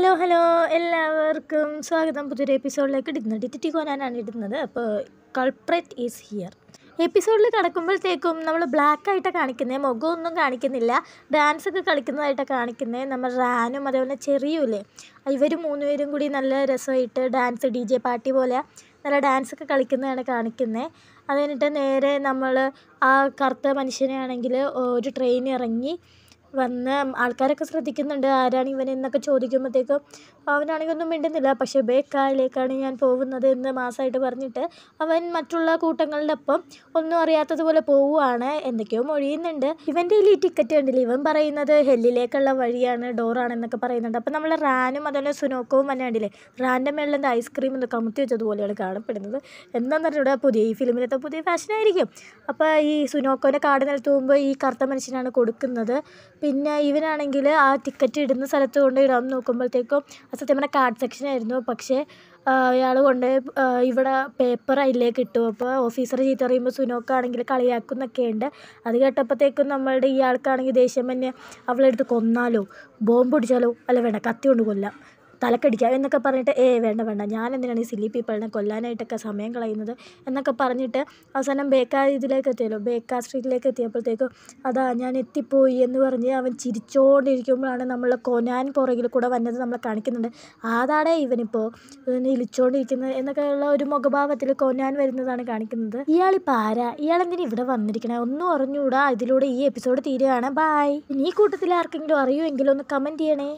hello hello എല്ലാവർക്കും സ്വാഗതം പുതിയൊരു എപ്പിസോഡിലേക്ക് ഇടുന്നത് ഡിറ്റി കോനാനാണ് ഇടുന്നത് അപ്പോൾ കൾപ്രറ്റ് ഈസ് ഹിയർ എപ്പിസോഡിൽ കിടക്കുമ്പോഴത്തേക്കും നമ്മൾ ബ്ലാക്ക് ആയിട്ടാണ് കാണിക്കുന്നത് മുഖമൊന്നും കാണിക്കുന്നില്ല ഡാൻസ് ഒക്കെ കളിക്കുന്നതായിട്ടാണ് കാണിക്കുന്നത് നമ്മൾ റാനും അതേപോലെ ചെറിയൂലേ ഇവർ മൂന്നുപേരും കൂടി നല്ല രസമായിട്ട് ഡാൻസ് ഡി ജെ പാർട്ടി പോലെ നല്ല ഡാൻസ് ഒക്കെ കളിക്കുന്നതാണ് കാണിക്കുന്നത് അത് കഴിഞ്ഞിട്ട് നേരെ നമ്മൾ ആ കറുത്ത മനുഷ്യനെ ആണെങ്കിൽ ഒരു ട്രെയിൻ ഇറങ്ങി വന്ന് ആൾക്കാരൊക്കെ ശ്രദ്ധിക്കുന്നുണ്ട് ആരാണ് ഇവൻ എന്നൊക്കെ ചോദിക്കുമ്പോഴത്തേക്കും അവനാണെങ്കിൽ ഒന്നും മിണ്ടുന്നില്ല പക്ഷേ ബേക്കായലിലേക്കാണ് ഞാൻ പോകുന്നത് എന്ന് മാസമായിട്ട് പറഞ്ഞിട്ട് അവൻ മറ്റുള്ള കൂട്ടങ്ങളുടെ ഒപ്പം ഒന്നും അറിയാത്തതുപോലെ പോവുകയാണ് എന്തൊക്കെയോ മൊഴിയുന്നുണ്ട് ഇവൻ്റെ ഈ ടിക്കറ്റ് കണ്ടില്ല ഇവൻ പറയുന്നത് ഹെല്ലിലേക്കുള്ള വഴിയാണ് ഡോറാണെന്നൊക്കെ പറയുന്നുണ്ട് അപ്പം നമ്മൾ റാനും അതുപോലെ സുനോക്കവും തന്നെ കണ്ടില്ലേ റാൻ്റെ മേളിൽ എന്താ ഐസ്ക്രീം എന്ന് കമുത്തി വെച്ചതുപോലെയാണ് കാണപ്പെടുന്നത് എന്താണെന്ന് പറഞ്ഞിവിടെ പുതിയ ഈ ഫിലിമിലത്തെ പുതിയ ഫാഷനായിരിക്കും അപ്പോൾ ഈ സുനോക്കോൻ്റെ കാട് നിലത്ത് പോകുമ്പോൾ ഈ കറുത്ത മനുഷ്യനാണ് കൊടുക്കുന്നത് പിന്നെ ഇവനാണെങ്കിൽ ആ ടിക്കറ്റ് ഇടുന്ന സ്ഥലത്ത് കൊണ്ട് ഇടാൻ നോക്കുമ്പോഴത്തേക്കും അത് സത്യം പറഞ്ഞാൽ കാർഡ് സെക്ഷനായിരുന്നു പക്ഷേ അയാൾ കൊണ്ട് ഇവിടെ പേപ്പർ അതിലേക്ക് ഇട്ടു അപ്പോൾ ഓഫീസർ ചീത്ത പറയുമ്പോൾ സുനോക്കാണെങ്കിൽ കളിയാക്കുന്നൊക്കെ ഉണ്ട് അത് കേട്ടപ്പോഴത്തേക്കും നമ്മളുടെ ഇയാൾക്കാണെങ്കിൽ ദേഷ്യം തന്നെ അവളെടുത്ത് കൊന്നാലോ ബോംബ് പിടിച്ചാലോ അല്ല വേണ്ട കത്തി കൊണ്ട് കൊല്ലാം തലക്കടിക്കുക എന്നൊക്കെ പറഞ്ഞിട്ട് ഏ വേണ്ട വേണ്ട ഞാൻ എന്തിനാണ് ഈ സില്ലി പീപ്പിളിനെ കൊല്ലാനായിട്ടൊക്കെ സമയം കളയുന്നത് എന്നൊക്കെ പറഞ്ഞിട്ട് അവസാനം ബേക്കാ ഇതിലേക്ക് എത്തിയല്ലോ ബേക്കാ സ്ട്രീറ്റിലേക്ക് എത്തിയപ്പോഴത്തേക്കും അതാ ഞാൻ എത്തിപ്പോയി എന്ന് പറഞ്ഞ് അവൻ ചിരിച്ചോണ്ടിരിക്കുമ്പോഴാണ് നമ്മൾ കൊനാൻ പുറകിൽ കൂടെ വന്നത് നമ്മളെ കാണിക്കുന്നുണ്ട് ആതാടെ ഇവനിപ്പോൾ എന്നൊക്കെ എന്നൊക്കെയുള്ള ഒരു മുഖഭാവത്തിൽ കൊനാൻ വരുന്നതാണ് കാണിക്കുന്നത് ഇയാളിപ്പോൾ ആരാ ഇയാളെന്തിനാ ഇവിടെ വന്നിരിക്കണം ഒന്നും അറിഞ്ഞുകൂടാ ഇതിലൂടെ ഈ എപ്പിസോഡ് തീരുകയാണ് ബായ് ഇനി കൂട്ടത്തിൽ ആർക്കെങ്കിലും അറിയുമെങ്കിലും ഒന്ന് കമൻറ്റ് ചെയ്യണേ